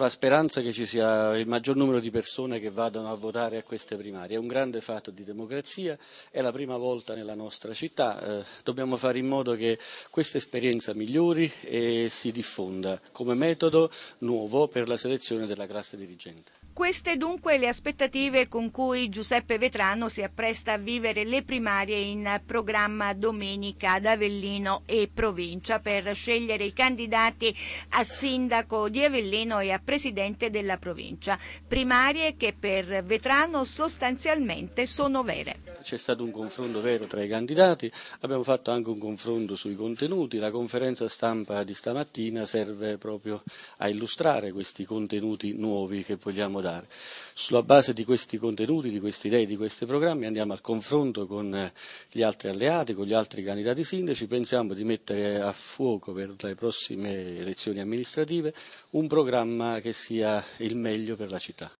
La speranza che ci sia il maggior numero di persone che vadano a votare a queste primarie. È un grande fatto di democrazia, è la prima volta nella nostra città. Eh, dobbiamo fare in modo che questa esperienza migliori e si diffonda come metodo nuovo per la selezione della classe dirigente. Queste dunque le aspettative con cui Giuseppe Vetrano si appresta a vivere le primarie in programma domenica ad Avellino e provincia per scegliere i candidati a sindaco di Avellino e a presidente della provincia. Primarie che per Vetrano sostanzialmente sono vere c'è stato un confronto vero tra i candidati, abbiamo fatto anche un confronto sui contenuti, la conferenza stampa di stamattina serve proprio a illustrare questi contenuti nuovi che vogliamo dare. Sulla base di questi contenuti, di queste idee, di questi programmi andiamo al confronto con gli altri alleati, con gli altri candidati sindaci, pensiamo di mettere a fuoco per le prossime elezioni amministrative un programma che sia il meglio per la città.